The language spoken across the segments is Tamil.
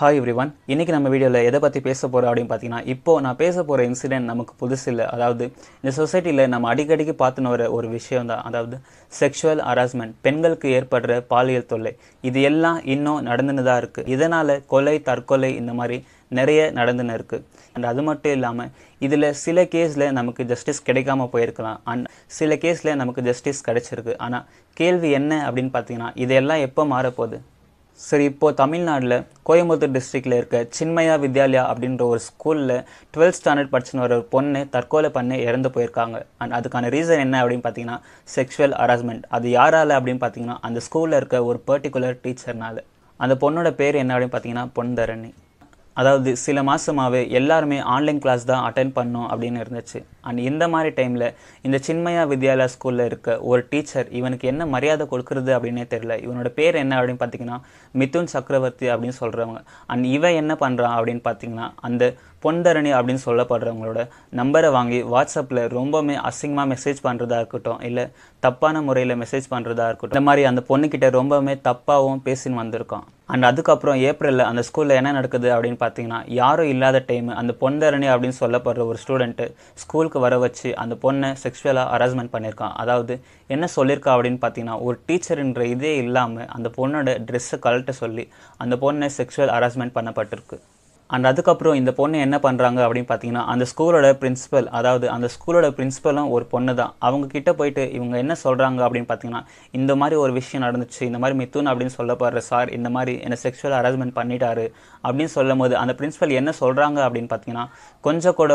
ஹாய் எவ்ரி ஒன் இன்றைக்கி நம்ம வீடியோவில் எதை பற்றி பேச போகிறோம் அப்படின்னு பார்த்தீங்கன்னா இப்போது நான் பேச போகிற இன்சிடென்ட் நமக்கு புதுசு இல்லை அதாவது இந்த சொசைட்டியில் நம்ம அடிக்கடிக்கு பார்த்துன்னு வர ஒரு விஷயம் தான் அதாவது செக்ஷுவல் ஹராஸ்மெண்ட் பெண்களுக்கு ஏற்படுற பாலியல் தொல்லை இது எல்லாம் இன்னும் நடந்துன்னு தான் இருக்குது இதனால் கொலை தற்கொலை இந்த மாதிரி நிறைய நடந்துன்னு இருக்குது அண்ட் அது மட்டும் இல்லாமல் இதில் சில கேஸில் நமக்கு ஜஸ்டிஸ் கிடைக்காம போயிருக்கலாம் அண்ட் சில கேஸில் நமக்கு ஜஸ்டிஸ் கிடைச்சிருக்கு ஆனால் கேள்வி என்ன அப்படின்னு பார்த்தீங்கன்னா இதெல்லாம் எப்போ மாறப்போகுது சரி இப்போது தமிழ்நாட்டில் கோயம்புத்தூர் டிஸ்ட்ரிக்டில் இருக்க சின்மயா வித்யாலயா அப்படின்ற ஒரு ஸ்கூலில் டுவெல்த் ஸ்டாண்டர்ட் படிச்சுன்னு ஒரு பொண்ணு தற்கொலை பண்ணி இறந்து போயிருக்காங்க அண்ட் அதுக்கான ரீசன் என்ன அப்படின்னு பார்த்தீங்கன்னா செக்ஷுவல் ஹராஸ்மெண்ட் அது யாரால அப்படின்னு பார்த்தீங்கன்னா அந்த ஸ்கூலில் இருக்க ஒரு பர்டிகுலர் டீச்சர்னால அந்த பொண்ணோட பேர் என்ன அப்படின்னு பார்த்தீங்கன்னா பொன்தரணி அதாவது சில மாதமாகவே எல்லாருமே ஆன்லைன் கிளாஸ் தான் அட்டன் பண்ணோம் அப்படின்னு இருந்துச்சு அண்ட் இந்த மாதிரி டைமில் இந்த சின்மயா வித்யாலயா ஸ்கூலில் இருக்க ஒரு டீச்சர் இவனுக்கு என்ன மரியாதை கொடுக்குறது அப்படின்னே தெரில இவனோட பேர் என்ன அப்படின்னு பார்த்தீங்கன்னா மிதுன் சக்கரவர்த்தி அப்படின்னு சொல்கிறவங்க அண்ட் இவன் என்ன பண்ணுறான் அப்படின்னு பார்த்தீங்கன்னா அந்த பொன்தரணி அப்படின்னு சொல்லப்படுறவங்களோட நம்பரை வாங்கி வாட்ஸ்அப்பில் ரொம்பவுமே அசிங்கமாக மெசேஜ் பண்ணுறதா இருக்கட்டும் இல்லை தப்பான முறையில் மெசேஜ் பண்ணுறதா இருக்கட்டும் இந்த மாதிரி அந்த பொண்ணுக்கிட்ட ரொம்பவுமே தப்பாகவும் பேசின்னு வந்திருக்கான் அண்ட் அதுக்கப்புறம் ஏப்ரலில் அந்த ஸ்கூலில் என்ன நடக்குது அப்படின்னு பார்த்தீங்கன்னா யாரும் இல்லாத டைம் அந்த பொந்தரணி அப்படின்னு சொல்லப்படுற ஒரு ஸ்டூடெண்ட்டு ஸ்கூலுக்கு வர வச்சு அந்த பொண்ணை செக்ஷுவலாக ஹராஸ்மெண்ட் பண்ணியிருக்கான் அதாவது என்ன சொல்லியிருக்கா அப்படின்னு பார்த்தீங்கன்னா ஒரு டீச்சருன்ற இதே இல்லாமல் அந்த பொண்ணோட ட்ரெஸ்ஸை கழட்ட சொல்லி அந்த பொண்ணை செக்ஷுவல் ஹராஸ்மெண்ட் பண்ணப்பட்டிருக்கு அண்ட் அதுக்கப்புறம் இந்த பொண்ணு என்ன பண்ணுறாங்க அப்படின்னு பார்த்தீங்கன்னா அந்த ஸ்கூலோட பிரின்ஸிபல் அதாவது அந்த ஸ்கூலோட பிரின்ஸிபலும் ஒரு பொண்ணு தான் அவங்கக்கிட்ட போயிட்டு இவங்க என்ன சொல்கிறாங்க அப்படின்னு பார்த்தீங்கன்னா இந்த மாதிரி ஒரு விஷயம் நடந்துச்சு இந்த மாதிரி மித்துன் அப்படின்னு சொல்லப்படுற சார் இந்த மாதிரி என்னை செக்ஷுவல் ஹராஸ்மெண்ட் பண்ணிட்டாரு அப்படின்னு சொல்லும் போது அந்த பிரின்ஸிபல் என்ன சொல்கிறாங்க அப்படின்னு பார்த்தீங்கன்னா கொஞ்சம் கூட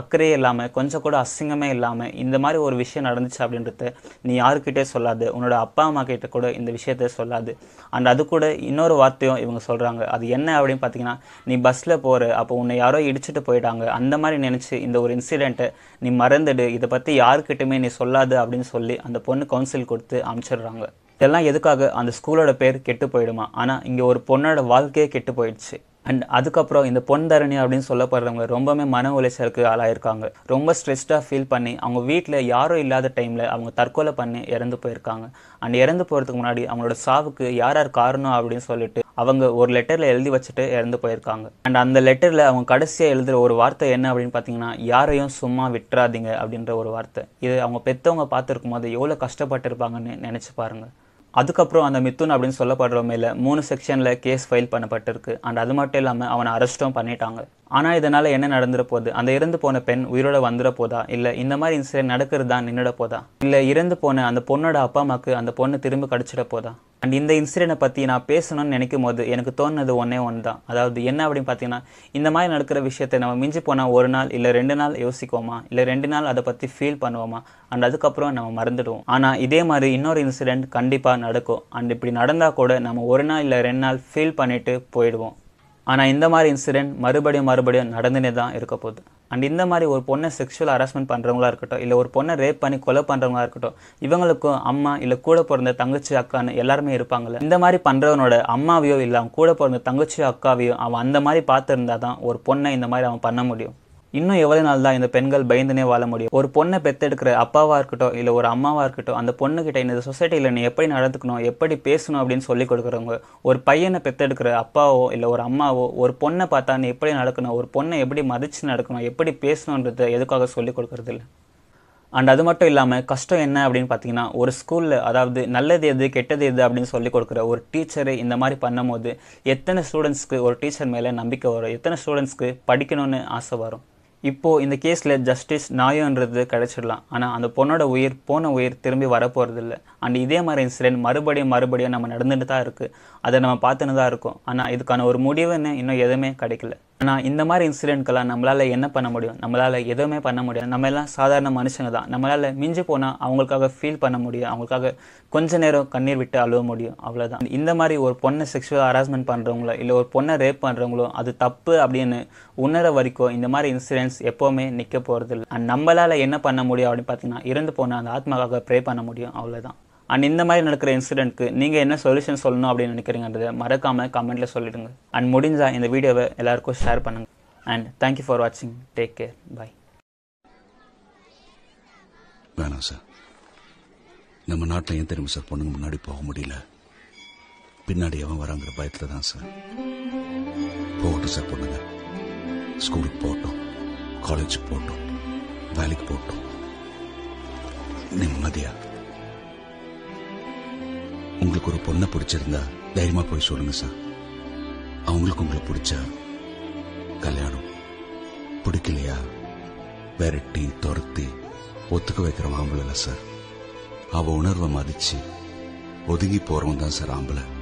அக்கறையே இல்லாமல் கொஞ்சம் கூட அசிங்கமே இல்லாமல் இந்த மாதிரி ஒரு விஷயம் நடந்துச்சு அப்படின்றத நீ யாருக்கிட்டே சொல்லாது உன்னோட அப்பா அம்மா கிட்ட கூட இந்த விஷயத்த சொல்லாது அண்ட் அது கூட இன்னொரு வார்த்தையும் இவங்க சொல்கிறாங்க அது என்ன அப்படின்னு பார்த்தீங்கன்னா நீ பஸ்ஸில் போகிற அப்போ உன்னை யாரோ இடிச்சிட்டு போயிட்டாங்க அந்த மாதிரி நினச்சி இந்த ஒரு இன்சிடெண்ட்டை நீ மறந்துடு இதை பற்றி யாருக்கிட்டுமே நீ சொல்லாது அப்படின்னு சொல்லி அந்த பொண்ணு கவுன்சில் கொடுத்து அனுப்பிச்சிடுறாங்க இதெல்லாம் எதுக்காக அந்த ஸ்கூலோட பேர் கெட்டு போயிடுமா ஆனால் இங்கே ஒரு பொண்ணோட வாழ்க்கையே கெட்டு போயிடுச்சு அண்ட் அதுக்கப்புறம் இந்த தரணி அப்படின்னு சொல்லப்படுறவங்க ரொம்பவே மன உளைச்சலுக்கு ஆளாயிருக்காங்க ரொம்ப ஸ்ட்ரெஸ்டாக ஃபீல் பண்ணி அவங்க வீட்டில் யாரும் இல்லாத டைமில் அவங்க தற்கொலை பண்ணி இறந்து போயிருக்காங்க அண்ட் இறந்து போகிறதுக்கு முன்னாடி அவங்களோட சாவுக்கு யார் யார் காரணம் அப்படின்னு சொல்லிட்டு அவங்க ஒரு லெட்டரில் எழுதி வச்சுட்டு இறந்து போயிருக்காங்க அண்ட் அந்த லெட்டரில் அவங்க கடைசியாக எழுதுகிற ஒரு வார்த்தை என்ன அப்படின்னு பார்த்தீங்கன்னா யாரையும் சும்மா விட்டுறாதீங்க அப்படின்ற ஒரு வார்த்தை இது அவங்க பெற்றவங்க பார்த்துருக்கும் போது எவ்வளோ கஷ்டப்பட்டிருப்பாங்கன்னு நினச்சி பாருங்கள் அதுக்கப்புறம் அந்த மித்துன் அப்படின்னு சொல்லப்படுறோமே இல்லை மூணு செக்ஷனில் கேஸ் ஃபைல் பண்ணப்பட்டிருக்கு அண்ட் அது மட்டும் இல்லாமல் அவனை அரெஸ்ட்டும் பண்ணிட்டாங்க ஆனால் இதனால் என்ன நடந்துட போகுது அந்த இறந்து போன பெண் உயிரோட வந்துட போதா இல்லை இந்த மாதிரி இன்சிடென்ட் நடக்கிறது தான் நின்றுட போதா இல்லை இறந்து போன அந்த பொண்ணோட அப்பா அம்மாவுக்கு அந்த பொண்ணு திரும்ப கிடச்சிட போதா அண்ட் இந்த இன்சிடெண்ட்டை பற்றி நான் பேசணும்னு நினைக்கும் போது எனக்கு தோணுனது ஒன்றே ஒன்று தான் அதாவது என்ன அப்படின்னு பார்த்தீங்கன்னா இந்த மாதிரி நடக்கிற விஷயத்தை நம்ம மிஞ்சி போனால் ஒரு நாள் இல்லை ரெண்டு நாள் யோசிக்குவோமா இல்லை ரெண்டு நாள் அதை பற்றி ஃபீல் பண்ணுவோமா அண்ட் அதுக்கப்புறம் நம்ம மறந்துடுவோம் ஆனால் இதே மாதிரி இன்னொரு இன்சிடெண்ட் கண்டிப்பாக நடக்கும் அண்ட் இப்படி நடந்தால் கூட நம்ம ஒரு நாள் இல்லை ரெண்டு நாள் ஃபீல் பண்ணிவிட்டு போயிடுவோம் ஆனால் இந்த மாதிரி இன்சிடெண்ட் மறுபடியும் மறுபடியும் நடந்துனே தான் இருக்க போகுது அண்ட் இந்த மாதிரி ஒரு பொண்ணை செக்ஷுவல் ஹராஸ்மெண்ட் பண்ணுறவங்களா இருக்கட்டும் இல்லை ஒரு பொண்ணை ரேப் பண்ணி கொலை பண்ணுறவங்களா இருக்கட்டும் இவங்களுக்கும் அம்மா இல்லை கூட பிறந்த தங்கச்சி அக்கான்னு எல்லாருமே இருப்பாங்கல்ல இந்த மாதிரி பண்ணுறவனோட அம்மாவையோ இல்லை அவன் கூட பிறந்த தங்கச்சி அக்காவையோ அவன் அந்த மாதிரி பார்த்துருந்தா தான் ஒரு பொண்ணை இந்த மாதிரி அவன் பண்ண முடியும் இன்னும் எவ்வளோ நாள் தான் இந்த பெண்கள் பயந்துனே வாழ முடியும் ஒரு பொண்ணை பெத்தெடுக்கிற அப்பாவாக இருக்கட்டும் இல்லை ஒரு அம்மாவாக இருக்கட்டும் அந்த பொண்ணுக்கிட்ட இந்த சொசைட்டியில் நீ எப்படி நடந்துக்கணும் எப்படி பேசணும் அப்படின்னு சொல்லி கொடுக்குறவங்க ஒரு பையனை பெத்தெடுக்கிற அப்பாவோ இல்லை ஒரு அம்மாவோ ஒரு பொண்ணை பார்த்தா நீ எப்படி நடக்கணும் ஒரு பொண்ணை எப்படி மதித்து நடக்கணும் எப்படி பேசணுன்றதை எதுக்காக சொல்லிக் கொடுக்கறது இல்லை அண்ட் அது மட்டும் இல்லாமல் கஷ்டம் என்ன அப்படின்னு பார்த்தீங்கன்னா ஒரு ஸ்கூலில் அதாவது நல்லது எது கெட்டது எது அப்படின்னு சொல்லி கொடுக்குற ஒரு டீச்சரை இந்த மாதிரி பண்ணும்போது எத்தனை ஸ்டூடெண்ட்ஸ்க்கு ஒரு டீச்சர் மேலே நம்பிக்கை வரும் எத்தனை ஸ்டூடெண்ட்ஸ்க்கு படிக்கணும்னு ஆசை வரும் இப்போது இந்த கேஸில் ஜஸ்டிஸ் நாயோன்றது கிடச்சிடலாம் ஆனால் அந்த பொண்ணோட உயிர் போன உயிர் திரும்பி வரப்போகிறதில்ல அண்ட் இதே மாதிரி இன்சிடென்ட் மறுபடியும் மறுபடியும் நம்ம நடந்துட்டு தான் இருக்குது அதை நம்ம பார்த்துன்னு தான் இருக்கோம் ஆனால் இதுக்கான ஒரு முடிவுன்னு இன்னும் எதுவுமே கிடைக்கல ஆனால் இந்த மாதிரி இன்சிடென்ட்கெல்லாம் நம்மளால் என்ன பண்ண முடியும் நம்மளால் எதுவுமே பண்ண முடியாது நம்ம எல்லாம் சாதாரண மனுஷங்க தான் நம்மளால் மிஞ்சி போனால் அவங்களுக்காக ஃபீல் பண்ண முடியும் அவங்களுக்காக கொஞ்ச நேரம் கண்ணீர் விட்டு அழுவ முடியும் அவ்வளோதான் இந்த மாதிரி ஒரு பொண்ணை செக்ஷுவல் ஹராஸ்மெண்ட் பண்ணுறவங்களோ இல்லை ஒரு பொண்ணை ரேப் பண்ணுறவங்களோ அது தப்பு அப்படின்னு உணர வரைக்கும் இந்த மாதிரி இன்சிடென்ட்ஸ் எப்போவுமே நிற்க போகிறது இல்லை அண்ட் நம்மளால் என்ன பண்ண முடியும் அப்படின்னு பார்த்தீங்கன்னா இறந்து போனால் அந்த ஆத்மாக்காக ப்ரே பண்ண முடியும் அவ்வளோதான் அண்ட் இந்த மாதிரி நடக்கிற இன்சிடென்ட்க்கு நீங்கள் என்ன சொல்யூஷன் சொல்லணும் அப்படின்னு நினைக்கிறீங்கன்றதை மறக்காமல் கமெண்ட்டில் சொல்லிடுங்க அண்ட் முடிஞ்சால் இந்த வீடியோவை எல்லாருக்கும் ஷேர் பண்ணுங்கள் அண்ட் தேங்க்யூ ஃபார் வாட்சிங் டேக் கேர் பாய் வேணாம் சார் நம்ம நாட்டில் ஏன் தெரியுமா சார் பொண்ணுங்க முன்னாடி போக முடியல பின்னாடி அவன் வராங்கிற பயத்தில் தான் சார் போகட்டும் சார் பொண்ணுங்க ஸ்கூலுக்கு போகட்டும் காலேஜுக்கு போகட்டும் வேலைக்கு போகட்டும் நிம்மதியாக உங்களுக்கு ஒரு பொண்ணை பிடிச்சிருந்தா தைரியமா போய் சொல்லுங்க சார் அவங்களுக்கு உங்களை பிடிச்சா கல்யாணம் பிடிக்கலையா விரட்டி துரத்தி ஒத்துக்க வைக்கிறவன் ஆம்பளை இல்லை சார் அவ உணர்வை மதிச்சு ஒதுங்கி போறவன் தான் சார் ஆம்பளை